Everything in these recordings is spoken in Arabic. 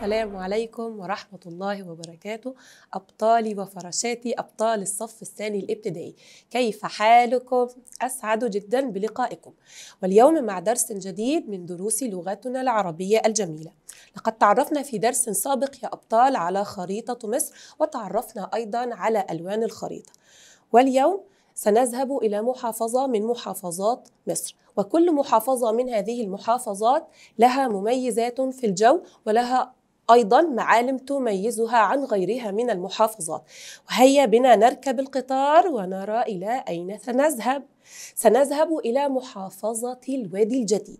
السلام عليكم ورحمة الله وبركاته أبطالي وفراشاتي أبطال الصف الثاني الابتدائي كيف حالكم؟ أسعد جدا بلقائكم واليوم مع درس جديد من دروس لغتنا العربية الجميلة لقد تعرفنا في درس سابق يا أبطال على خريطة مصر وتعرفنا أيضا على ألوان الخريطة واليوم سنذهب إلى محافظة من محافظات مصر وكل محافظة من هذه المحافظات لها مميزات في الجو ولها أيضا معالم تميزها عن غيرها من المحافظات وهيا بنا نركب القطار ونرى إلى أين سنذهب سنذهب إلى محافظة الوادي الجديد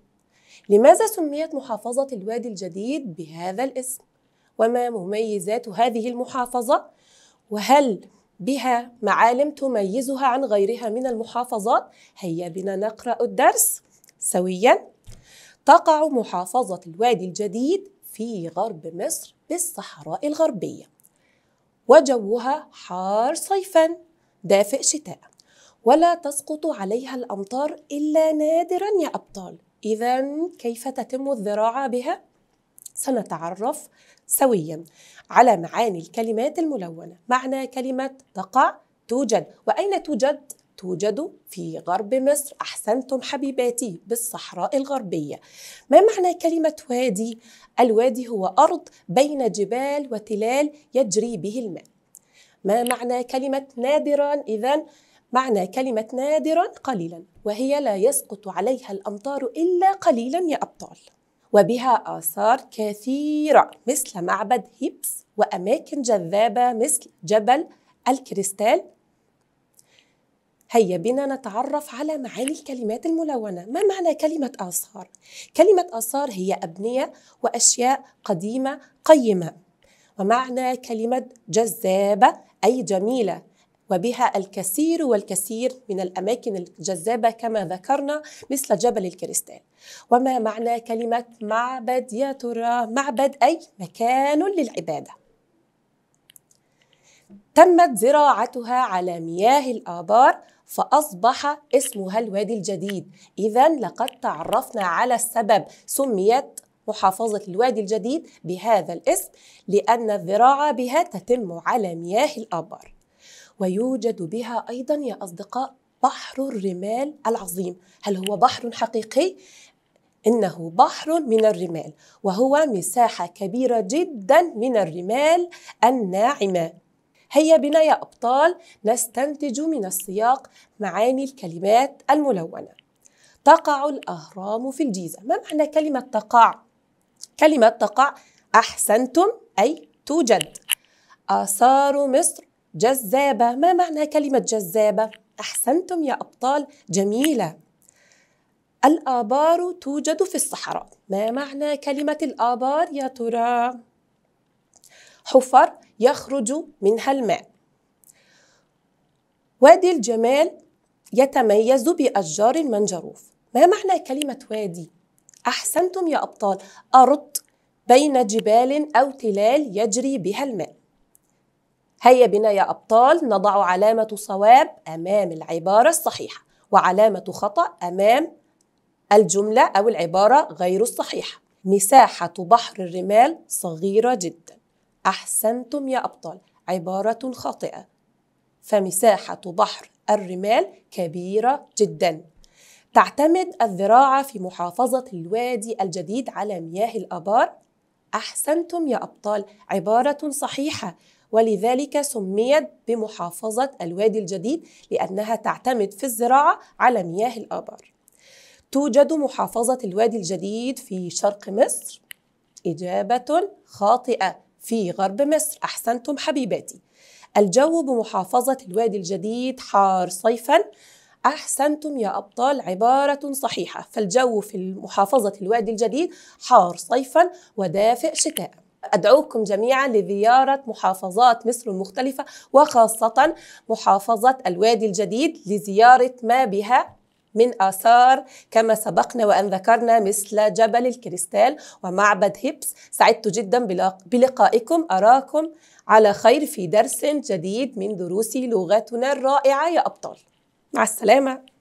لماذا سميت محافظة الوادي الجديد بهذا الاسم؟ وما مميزات هذه المحافظة؟ وهل بها معالم تميزها عن غيرها من المحافظات؟ هيا بنا نقرأ الدرس سوياً. تقع محافظة الوادي الجديد في غرب مصر بالصحراء الغربية وجوها حار صيفا دافئ شتاء ولا تسقط عليها الأمطار إلا نادرا يا أبطال إذا كيف تتم الزراعة بها؟ سنتعرف سويا على معاني الكلمات الملونة معنى كلمة تقع توجد وأين توجد توجد في غرب مصر أحسنتم حبيباتي بالصحراء الغربية ما معنى كلمة وادي؟ الوادي هو أرض بين جبال وتلال يجري به الماء ما معنى كلمة نادرا إذا؟ معنى كلمة نادرا قليلا وهي لا يسقط عليها الأمطار إلا قليلا يا أبطال وبها آثار كثيرة مثل معبد هيبس وأماكن جذابة مثل جبل الكريستال هيا بنا نتعرف على معاني الكلمات الملونة ما معنى كلمة آثار؟ كلمة آثار هي أبنية وأشياء قديمة قيمة ومعنى كلمة جذابة أي جميلة وبها الكثير والكثير من الأماكن الجذابة كما ذكرنا مثل جبل الكريستال وما معنى كلمة معبد يا ترى معبد أي مكان للعبادة تمت زراعتها على مياه الآبار فأصبح اسمها الوادي الجديد إذا لقد تعرفنا على السبب سميت محافظة الوادي الجديد بهذا الاسم لأن الذراع بها تتم على مياه الأبر ويوجد بها أيضا يا أصدقاء بحر الرمال العظيم هل هو بحر حقيقي؟ إنه بحر من الرمال وهو مساحة كبيرة جدا من الرمال الناعمة هيا بنا يا أبطال نستنتج من السياق معاني الكلمات الملونة تقع الأهرام في الجيزة ما معنى كلمة تقع؟ كلمة تقع أحسنتم أي توجد آثار مصر جذابة ما معنى كلمة جذابة؟ أحسنتم يا أبطال جميلة الآبار توجد في الصحراء ما معنى كلمة الآبار يا ترى؟ حفر يخرج منها الماء وادي الجمال يتميز بأشجار المنجروف ما معنى كلمة وادي؟ أحسنتم يا أبطال أرض بين جبال أو تلال يجري بها الماء هيا بنا يا أبطال نضع علامة صواب أمام العبارة الصحيحة وعلامة خطأ أمام الجملة أو العبارة غير الصحيحة مساحة بحر الرمال صغيرة جداً أحسنتم يا أبطال عبارة خاطئة فمساحة بحر الرمال كبيرة جدا تعتمد الزراعة في محافظة الوادي الجديد على مياه الأبار أحسنتم يا أبطال عبارة صحيحة ولذلك سميت بمحافظة الوادي الجديد لأنها تعتمد في الزراعة على مياه الآبار. توجد محافظة الوادي الجديد في شرق مصر؟ إجابة خاطئة في غرب مصر أحسنتم حبيباتي الجو بمحافظة الوادي الجديد حار صيفا أحسنتم يا أبطال عبارة صحيحة فالجو في محافظة الوادي الجديد حار صيفا ودافئ شتاء أدعوكم جميعا لزيارة محافظات مصر المختلفة وخاصة محافظة الوادي الجديد لزيارة ما بها من آثار كما سبقنا وأن ذكرنا مثل جبل الكريستال ومعبد هيبس سعدت جدا بلقائكم أراكم على خير في درس جديد من دروس لغتنا الرائعة يا أبطال مع السلامة